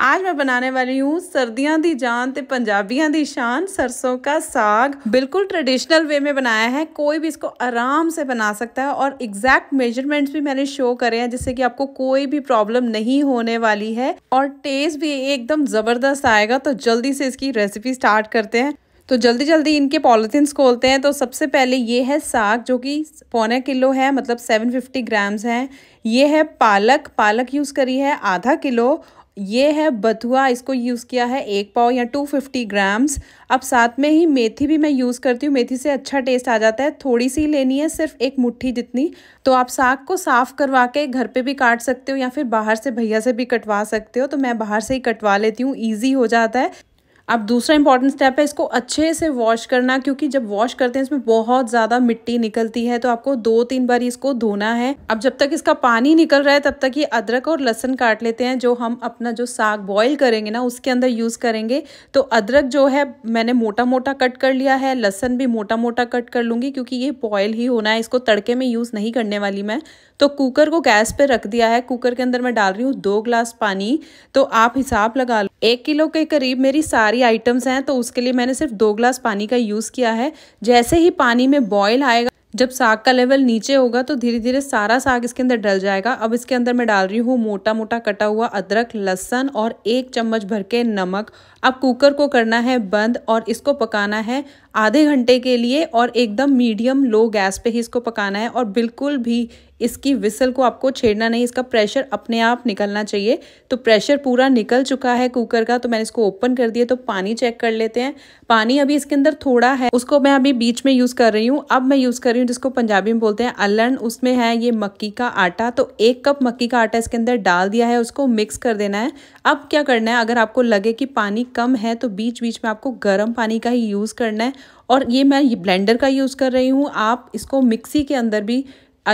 आज मैं बनाने वाली हूँ सर्दियाँ दी जान तो पंजाबियाँ की शान सरसों का साग बिल्कुल ट्रेडिशनल वे में बनाया है कोई भी इसको आराम से बना सकता है और एग्जैक्ट मेजरमेंट्स भी मैंने शो करे हैं जिससे कि आपको कोई भी प्रॉब्लम नहीं होने वाली है और टेस्ट भी एकदम ज़बरदस्त आएगा तो जल्दी से इसकी रेसिपी स्टार्ट करते हैं तो जल्दी जल्दी इनके पॉलीथीन्स खोलते हैं तो सबसे पहले ये है साग जो कि पौने किलो है मतलब 750 ग्राम्स हैं ये है पालक पालक यूज़ करी है आधा किलो ये है बथुआ इसको यूज़ किया है एक पाव या टू फिफ्टी ग्राम्स अब साथ में ही मेथी भी मैं यूज़ करती हूँ मेथी से अच्छा टेस्ट आ जाता है थोड़ी सी लेनी है सिर्फ एक मुट्ठी जितनी तो आप साग को साफ़ करवा के घर पे भी काट सकते हो या फिर बाहर से भैया से भी कटवा सकते हो तो मैं बाहर से ही कटवा लेती हूँ ईजी हो जाता है अब दूसरा इंपॉर्टेंट स्टेप है इसको अच्छे से वॉश करना क्योंकि जब वॉश करते हैं इसमें बहुत ज़्यादा मिट्टी निकलती है तो आपको दो तीन बार इसको धोना है अब जब तक इसका पानी निकल रहा है तब तक ये अदरक और लहसन काट लेते हैं जो हम अपना जो साग बॉईल करेंगे ना उसके अंदर यूज़ करेंगे तो अदरक जो है मैंने मोटा मोटा कट कर लिया है लहसन भी मोटा मोटा कट कर लूंगी क्योंकि ये बॉयल ही होना है इसको तड़के में यूज़ नहीं करने वाली मैं तो कुकर को गैस पे रख दिया है कुकर के अंदर मैं डाल रही हूँ दो ग्लास पानी तो आप हिसाब लगा लो एक किलो के करीब मेरी सारी सारी आइटम्स हैं तो उसके लिए मैंने सिर्फ दो ग्लास पानी का यूज़ किया है जैसे ही पानी में बॉयल आएगा जब साग का लेवल नीचे होगा तो धीरे धीरे सारा साग इसके अंदर डल जाएगा अब इसके अंदर मैं डाल रही हूँ मोटा मोटा कटा हुआ अदरक लहसन और एक चम्मच भर के नमक अब कुकर को करना है बंद और इसको पकाना है आधे घंटे के लिए और एकदम मीडियम लो गैस पे ही इसको पकाना है और बिल्कुल भी इसकी विसल को आपको छेड़ना नहीं इसका प्रेशर अपने आप निकलना चाहिए तो प्रेशर पूरा निकल चुका है कुकर का तो मैंने इसको ओपन कर दिया तो पानी चेक कर लेते हैं पानी अभी इसके अंदर थोड़ा है उसको मैं अभी बीच में यूज़ कर रही हूँ अब मैं यूज़ कर रही हूँ जिसको पंजाबी में बोलते हैं अलन उसमें है ये मक्की का आटा तो एक कप मक्की का आटा इसके अंदर डाल दिया है उसको मिक्स कर देना है अब क्या करना है अगर आपको लगे कि पानी कम है तो बीच बीच में आपको गर्म पानी का ही यूज़ करना है और ये मैं ब्लेंडर का यूज़ कर रही हूँ आप इसको मिक्सी के अंदर भी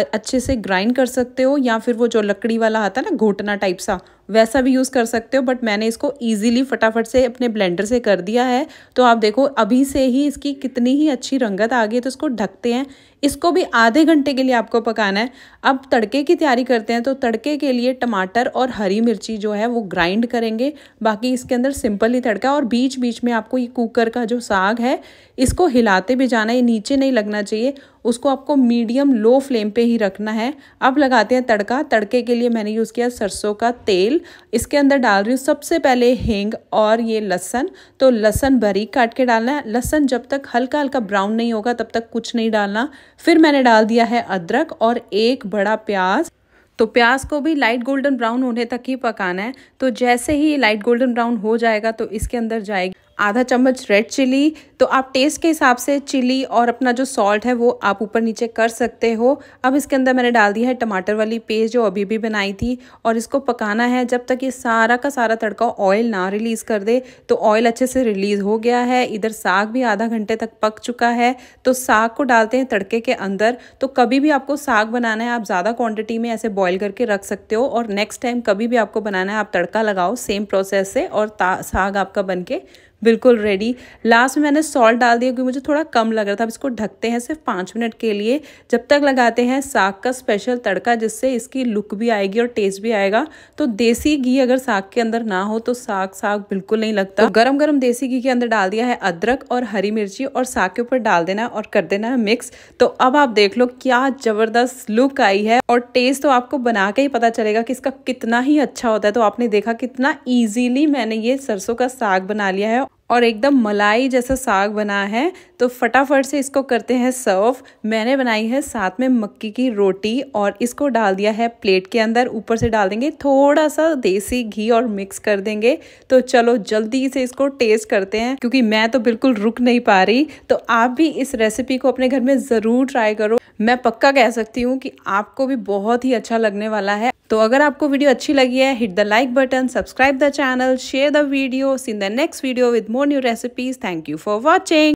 अच्छे से ग्राइंड कर सकते हो या फिर वो जो लकड़ी वाला आता है ना घोटना टाइप सा वैसा भी यूज़ कर सकते हो बट मैंने इसको ईजिली फटाफट से अपने ब्लेंडर से कर दिया है तो आप देखो अभी से ही इसकी कितनी ही अच्छी रंगत आ गई तो इसको ढकते हैं इसको भी आधे घंटे के लिए आपको पकाना है अब तड़के की तैयारी करते हैं तो तड़के के लिए टमाटर और हरी मिर्ची जो है वो ग्राइंड करेंगे बाकी इसके अंदर सिंपल ही तड़का और बीच बीच में आपको ये कुकर का जो साग है इसको हिलाते भी जाना ये नीचे नहीं लगना चाहिए उसको आपको मीडियम लो फ्लेम पर ही रखना है अब लगाते हैं तड़का तड़के के लिए मैंने यूज़ किया सरसों का तेल तेल इसके अंदर डाल रही हूँ सबसे पहले हींग और ये लहसन तो लहसन बारीक काट के डालना है लहसन जब तक हल्का हल्का ब्राउन नहीं होगा तब तक कुछ नहीं डालना फिर मैंने डाल दिया है अदरक और एक बड़ा प्याज तो प्याज को भी लाइट गोल्डन ब्राउन होने तक ही पकाना है तो जैसे ही लाइट गोल्डन ब्राउन हो जाएगा तो इसके अंदर जाएगी आधा चम्मच रेड चिली तो आप टेस्ट के हिसाब से चिली और अपना जो सॉल्ट है वो आप ऊपर नीचे कर सकते हो अब इसके अंदर मैंने डाल दिया है टमाटर वाली पेस्ट जो अभी भी बनाई थी और इसको पकाना है जब तक ये सारा का सारा तड़का ऑयल ना रिलीज़ कर दे तो ऑयल अच्छे से रिलीज़ हो गया है इधर साग भी आधा घंटे तक पक चुका है तो साग को डालते हैं तड़के के अंदर तो कभी भी आपको साग बनाना है आप ज़्यादा क्वान्टिटी में ऐसे बॉयल करके रख सकते हो और नेक्स्ट टाइम कभी भी आपको बनाना है आप तड़का लगाओ सेम प्रोसेस से और साग आपका बन के बिल्कुल रेडी लास्ट में मैंने मैंने सॉल्ट डाल दिया क्योंकि मुझे थोड़ा कम लग रहा था अब इसको ढकते हैं सिर्फ पाँच मिनट के लिए जब तक लगाते हैं साग का स्पेशल तड़का जिससे इसकी लुक भी आएगी और टेस्ट भी आएगा तो देसी घी अगर साग के अंदर ना हो तो साग साग बिल्कुल नहीं लगता तो गरम गरम देसी घी के अंदर डाल दिया है अदरक और हरी मिर्ची और साग के ऊपर डाल देना और कर देना है मिक्स तो अब आप देख लो क्या जबरदस्त लुक आई है और टेस्ट तो आपको बना के ही पता चलेगा कि इसका कितना ही अच्छा होता है तो आपने देखा कितना ईजिली मैंने ये सरसों का साग बना लिया है और एकदम मलाई जैसा साग बना है तो फटाफट से इसको करते हैं सर्व मैंने बनाई है साथ में मक्की की रोटी और इसको डाल दिया है प्लेट के अंदर ऊपर से डाल देंगे थोड़ा सा देसी घी और मिक्स कर देंगे तो चलो जल्दी से इसको टेस्ट करते हैं क्योंकि मैं तो बिल्कुल रुक नहीं पा रही तो आप भी इस रेसिपी को अपने घर में ज़रूर ट्राई करो मैं पक्का कह सकती हूँ कि आपको भी बहुत ही अच्छा लगने वाला है तो अगर आपको वीडियो अच्छी लगी है hit the like button subscribe the channel share the video in the next video with more new recipes thank you for watching